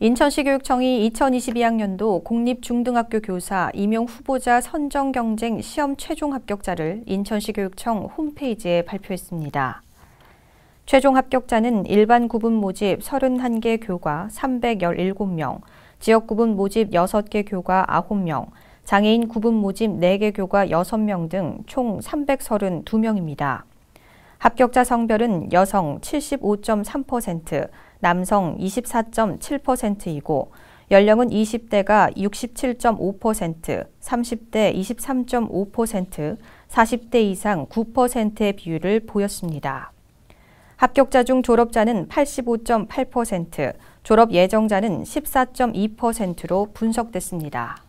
인천시 교육청이 2022학년도 공립중등학교 교사 임용 후보자 선정 경쟁 시험 최종 합격자를 인천시 교육청 홈페이지에 발표했습니다. 최종 합격자는 일반 구분 모집 31개 교과 317명, 지역 구분 모집 6개 교과 9명, 장애인 구분 모집 4개 교과 6명 등 총 332명입니다. 합격자 성별은 여성 75.3%, 남성 24.7%이고 연령은 20대가 67.5%, 30대 23.5%, 40대 이상 9%의 비율을 보였습니다. 합격자 중 졸업자는 85.8%, 졸업 예정자는 14.2%로 분석됐습니다.